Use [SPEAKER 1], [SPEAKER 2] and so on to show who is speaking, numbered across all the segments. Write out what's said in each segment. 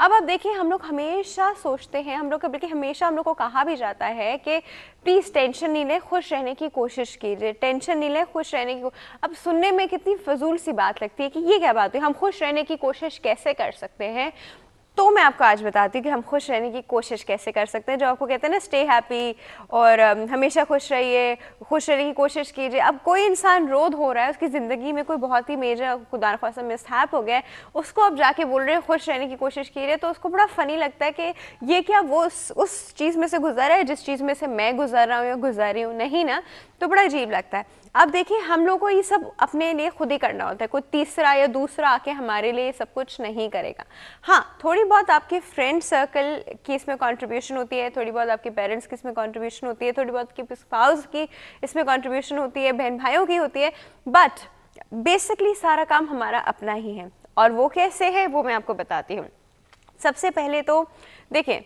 [SPEAKER 1] अब आप देखिए हम लोग हमेशा सोचते हैं हम लोग बल्कि हमेशा हम लोग को कहा भी जाता है कि प्लीज़ टेंशन नहीं लें खुश रहने की कोशिश कीजिए टेंशन नहीं लें खुश रहने की अब सुनने में कितनी फजूल सी बात लगती है कि ये क्या बात है हम खुश रहने की कोशिश कैसे कर सकते हैं तो मैं आपको आज बताती हूँ कि हम खुश रहने की कोशिश कैसे कर सकते हैं जो आपको कहते हैं ना स्टे हैप्पी और हमेशा खुश रहिए खुश रहने की कोशिश कीजिए अब कोई इंसान रोध हो रहा है उसकी ज़िंदगी में कोई बहुत ही मेजर खुदा खासा मिसहैप हो गया है उसको आप जाके बोल रहे हैं खुश रहने की कोशिश कीजिए तो उसको बड़ा फ़नी लगता है कि ये क्या वो उस, उस चीज़ में से गुजर रहा है जिस चीज़ में से मैं गुजर रहा हूँ या गुजर रही हूँ नहीं ना तो बड़ा अजीब लगता है अब देखिए हम लोग को ये सब अपने लिए खुद ही करना होता है कोई तीसरा या दूसरा आके हमारे लिए सब कुछ नहीं करेगा हाँ थोड़ी बहुत आपके फ्रेंड सर्कल की इसमें कॉन्ट्रीब्यूशन होती है थोड़ी बहुत आपके पेरेंट्स की इसमें कॉन्ट्रीब्यूशन होती है थोड़ी बहुत आपकी स्पाउस की इसमें कॉन्ट्रीब्यूशन होती है बहन भाइयों की होती है बट बेसिकली सारा काम हमारा अपना ही है और वो कैसे है वो मैं आपको बताती हूँ सबसे पहले तो देखिए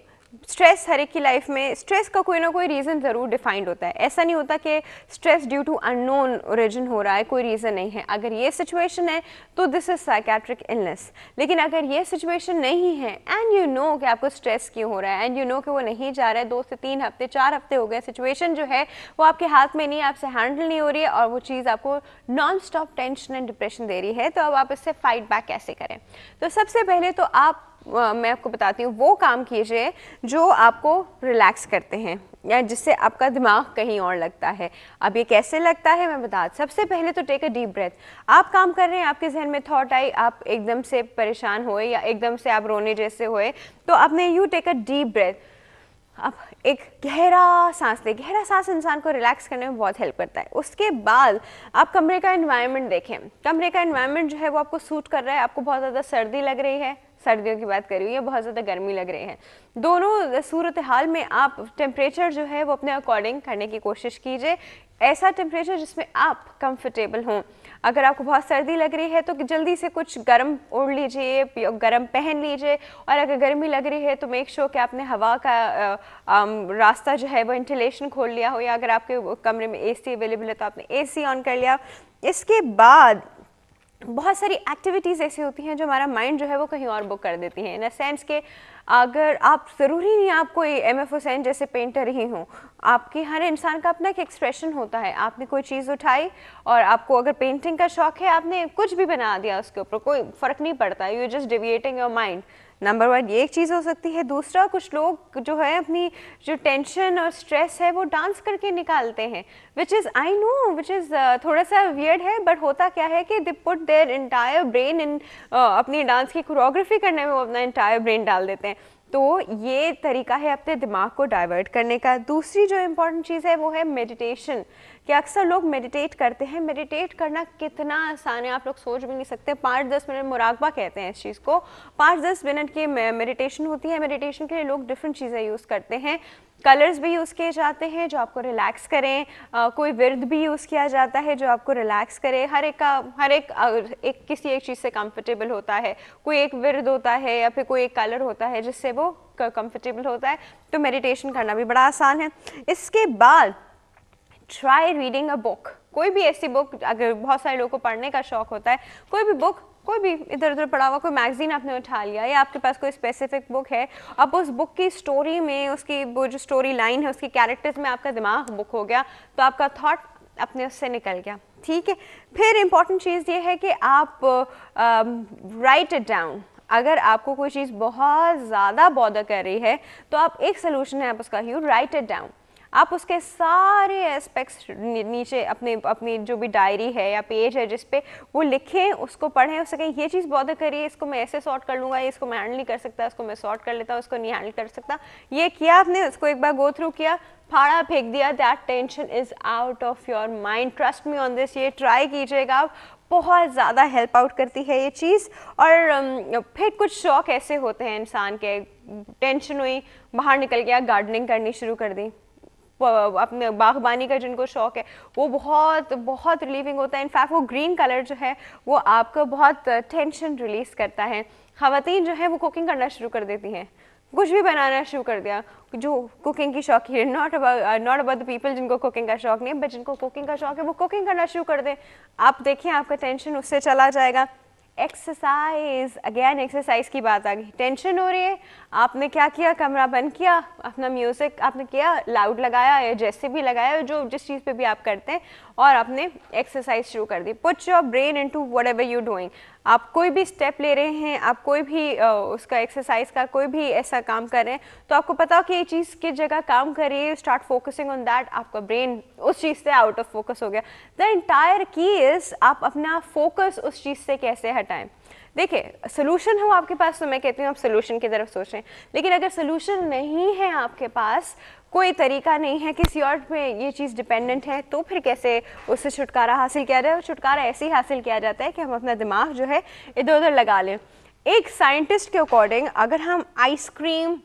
[SPEAKER 1] स्ट्रेस हर एक की लाइफ में स्ट्रेस का कोई ना कोई रीज़न ज़रूर डिफाइंड होता है ऐसा नहीं होता कि stress due to unknown origin हो रहा है कोई रीज़न नहीं है अगर ये सिचुएशन है तो दिस इज़ साइकेट्रिक इलनेस लेकिन अगर ये सिचुएशन नहीं है एंड यू नो कि आपको स्ट्रेस क्यों हो रहा है एंड यू नो कि वो नहीं जा रहा है दो से तीन हफ्ते चार हफ्ते हो गए सिचुएशन जो है वो आपके हाथ में नहीं आपसे हैंडल नहीं हो रही है और वो चीज़ आपको non stop tension and depression दे रही है तो अब आप इससे फाइट बैक कैसे करें तो सबसे पहले तो आप मैं आपको बताती हूँ वो काम कीजिए जो आपको रिलैक्स करते हैं या जिससे आपका दिमाग कहीं और लगता है अब ये कैसे लगता है मैं बता सबसे पहले तो टेक अ डीप ब्रेथ आप काम कर रहे हैं आपके जहन में थॉट आई आप एकदम से परेशान हुए या एकदम से आप रोने जैसे हुए तो आपने you take a deep breath अब एक गहरा सांस ले गहरा सांस इंसान को रिलैक्स करने में बहुत हेल्प करता है उसके बाद आप कमरे का इन्वायरमेंट देखें कमरे का इन्वायरमेंट जो है वो आपको सूट कर रहा है आपको बहुत ज़्यादा सर्दी लग रही है सर्दियों की बात करी हुई है बहुत ज़्यादा गर्मी लग रही है दोनों सूरत हाल में आप टेम्परेचर जो है वो अपने अकॉर्डिंग करने की कोशिश कीजिए ऐसा टेम्परेचर जिसमें आप कंफर्टेबल हों अगर आपको बहुत सर्दी लग रही है तो जल्दी से कुछ गर्म ओढ़ लीजिए गर्म पहन लीजिए और अगर गर्मी लग रही है तो मेक श्योर कि आपने हवा का आ, आ, रास्ता जो है वो वेंटिलेशन खोल लिया हो या अगर आपके कमरे में एसी अवेलेबल है तो आपने एसी ऑन कर लिया इसके बाद बहुत सारी एक्टिविटीज़ ऐसी होती हैं जो हमारा माइंड जो है वो कहीं और बुक कर देती हैं इन अ सेंस के अगर आप ज़रूरी नहीं आप कोई एम एफ हुसैन जैसे पेंटर ही हो आपकी हर इंसान का अपना एक एक्सप्रेशन होता है आपने कोई चीज़ उठाई और आपको अगर पेंटिंग का शौक है आपने कुछ भी बना दिया उसके ऊपर कोई फ़र्क नहीं पड़ता you just deviating your mind number one ये एक चीज़ हो सकती है दूसरा कुछ लोग जो है अपनी जो टेंशन और स्ट्रेस है वो डांस करके निकालते हैं which is I know which is थोड़ा सा वियर्ड है बट होता क्या है कि they put their entire brain in अपनी डांस की कोरियोग्राफी करने में वो अपना इंटायर ब्रेन डाल देते हैं तो ये तरीका है अपने दिमाग को डाइवर्ट करने का दूसरी जो इम्पॉर्टेंट चीज़ है वो है मेडिटेशन कि अक्सर लोग मेडिटेट करते हैं मेडिटेट करना कितना आसान है आप लोग सोच भी नहीं सकते पाँच दस मिनट मुराकबा कहते हैं इस चीज़ को पाँच दस मिनट की मेडिटेशन होती है मेडिटेशन के लिए लोग डिफरेंट चीज़ें यूज़ करते हैं कलर्स भी यूज़ किए जाते हैं जो आपको रिलैक्स करें आ, कोई विर्द भी यूज़ किया जाता है जो आपको रिलैक्स करें हर एक का हर एक, एक किसी एक चीज़ से कंफर्टेबल होता है कोई एक विर्द होता है या फिर कोई एक कलर होता है जिससे वो कंफर्टेबल होता है तो मेडिटेशन करना भी बड़ा आसान है इसके बाद ट्राई रीडिंग अ बुक कोई भी ऐसी बुक अगर बहुत सारे लोगों को पढ़ने का शौक होता है कोई भी बुक कोई भी इधर उधर पढ़ा हुआ कोई मैगजीन आपने उठा लिया या आपके पास कोई स्पेसिफिक बुक है अब उस बुक की स्टोरी में उसकी वो जो स्टोरी लाइन है उसके कैरेक्टर्स में आपका दिमाग बुक हो गया तो आपका थॉट अपने उससे निकल गया ठीक है फिर इम्पॉर्टेंट चीज़ ये है कि आप राइट इट डाउन अगर आपको कोई चीज़ बहुत ज़्यादा बॉदर कर रही है तो आप एक सोल्यूशन है आप उसका यू राइट इट डाउन आप उसके सारे एस्पेक्ट्स नीचे अपने अपनी जो भी डायरी है या पेज है जिसपे वो लिखें उसको पढ़ें उससे कहें ये चीज़ बहुत करिए इसको मैं ऐसे सॉर्ट कर लूँगा इसको मैं हैंडल नहीं कर सकता इसको मैं सॉर्ट कर लेता उसको नहीं हैंडल कर सकता ये किया आपने उसको एक बार गो थ्रू किया फाड़ा फेंक दिया that tension is out of your mind trust me on this ये ट्राई कीजिएगा आप बहुत ज़्यादा हेल्प आउट करती है ये चीज़ और um, फिर कुछ शौक ऐसे होते हैं इंसान के टेंशन हुई बाहर निकल गया गार्डनिंग करनी शुरू कर दी अपने बागबानी का जिनको शौक़ है वो बहुत बहुत रिलीविंग होता है इनफैक्ट वो ग्रीन कलर जो है वो आपका बहुत टेंशन रिलीज़ करता है खातन जो है वो कुकिंग करना शुरू कर देती हैं कुछ भी बनाना शुरू कर दिया जो कुकिंग की शौकी है not about not about the people जिनको कुकिंग का शौक नहीं है बट जिनको कुकिंग का शौक है वो कुकिंग करना शुरू कर दें आप देखिए आपका टेंशन उससे चला जाएगा एक्सरसाइज अगेन एक्सरसाइज की बात आ गई टेंशन हो रही है आपने क्या किया कमरा बंद किया अपना म्यूज़िक आपने किया लाउड लगाया या जैसे भी लगाया जो जिस चीज़ पे भी आप करते हैं और आपने एक्सरसाइज शुरू कर दी put your brain into to whatever you doing आप कोई भी स्टेप ले रहे हैं आप कोई भी आ, उसका एक्सरसाइज का कोई भी ऐसा काम कर रहे हैं तो आपको पता हो कि ये चीज़ किस जगह काम करिए स्टार्ट फोकसिंग ऑन दैट आपका ब्रेन उस चीज़ से आउट ऑफ फोकस हो गया द इंटायर की इज़ आप अपना फोकस उस चीज़ से कैसे हटाएं देखिए सोल्यूशन हो आपके पास तो मैं कहती हूँ आप सोल्यूशन की तरफ सोचें लेकिन अगर सोल्यूशन नहीं है आपके पास कोई तरीका नहीं है किसी और पे ये चीज़ डिपेंडेंट है तो फिर कैसे उससे छुटकारा हासिल किया जाए और छुटकारा ऐसे ही हासिल किया जाता है कि हम अपना दिमाग जो है इधर उधर लगा लें एक साइंटिस्ट के अकॉर्डिंग अगर हम आइसक्रीम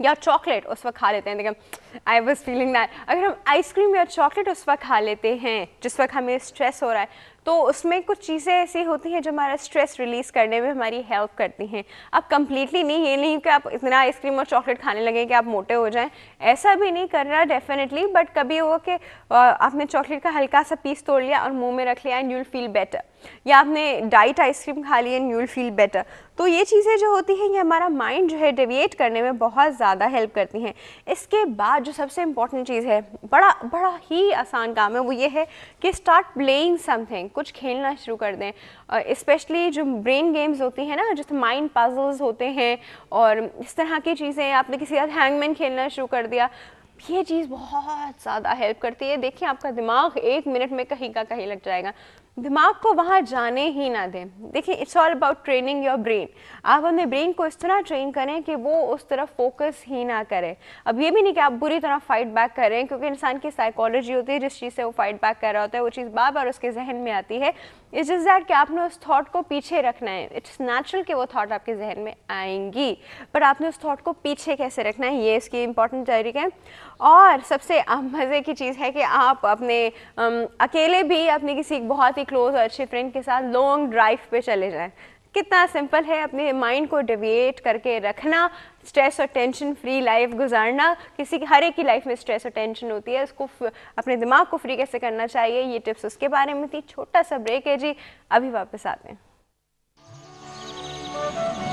[SPEAKER 1] या चॉकलेट उस वक्त खा लेते हैं देखिए आई वॉज फीलिंग दैट अगर हम आइसक्रीम या चॉकलेट उस वक्त खा लेते हैं जिस वक्त हमें स्ट्रेस हो रहा है तो उसमें कुछ चीज़ें ऐसी होती हैं जो हमारा स्ट्रेस रिलीज़ करने में हमारी हेल्प करती हैं अब कम्प्लीटली नहीं ये नहीं कि आप इतना आइसक्रीम और चॉकलेट खाने लगे कि आप मोटे हो जाएं ऐसा भी नहीं कर रहा डेफिनेटली बट कभी वो कि आपने चॉकलेट का हल्का सा पीस तोड़ लिया और मुंह में रख लिया एंड यूल फील बेटर या आपने डाइट आइसक्रीम खा ली एंड यूल फील बेटर तो ये चीज़ें जो होती हैं ये हमारा माइंड जो है डेविएट करने में बहुत ज़्यादा हेल्प करती हैं इसके बाद जो सबसे इंपॉर्टेंट चीज़ है बड़ा बड़ा ही आसान काम है वो ये है कि स्टार्ट प्लेइंग समथिंग कुछ खेलना शुरू कर दें इस्पेशली जो ब्रेन गेम्स होती हैं ना जैसे माइंड पजल्स होते हैं और इस तरह की चीज़ें आपने किसी साथ हैंगमैन खेलना शुरू कर दिया ये चीज़ बहुत ज़्यादा हेल्प करती है देखिए आपका दिमाग एक मिनट में कहीं का कहीं लग जाएगा दिमाग को वहाँ जाने ही ना दें देखिए it's all about training your brain आप अपने ब्रेन को इस तरह ट्रेन करें कि वो उस तरफ फोकस ही ना करें अब ये भी नहीं कि आप बुरी तरह फाइट बैक करें क्योंकि इंसान की साइकोलॉजी होती है जिस चीज़ से वो फाइट बैक कर रहा होता है वो चीज़ बार बार उसके जहन में आती है इस इज दैट कि आपने उस थॉट को पीछे रखना है इट्स नेचुरल कि वो थॉट आपके जहन में आएंगी बट आपने उस थॉट को पीछे कैसे रखना है ये इसकी इंपॉर्टेंट तरीक है और सबसे मज़े की चीज़ है कि आप अपने अकेले भी अपने किसी बहुत ही क्लोज और अच्छे फ्रेंड के साथ लॉन्ग ड्राइव पे चले जाएं कितना सिंपल है अपने माइंड को डिविएट करके रखना स्ट्रेस और टेंशन फ्री लाइफ गुजारना किसी की हर एक की लाइफ में स्ट्रेस और टेंशन होती है उसको अपने दिमाग को फ्री कैसे करना चाहिए ये टिप्स उसके बारे में थी छोटा सा ब्रेक है जी अभी वापस आते हैं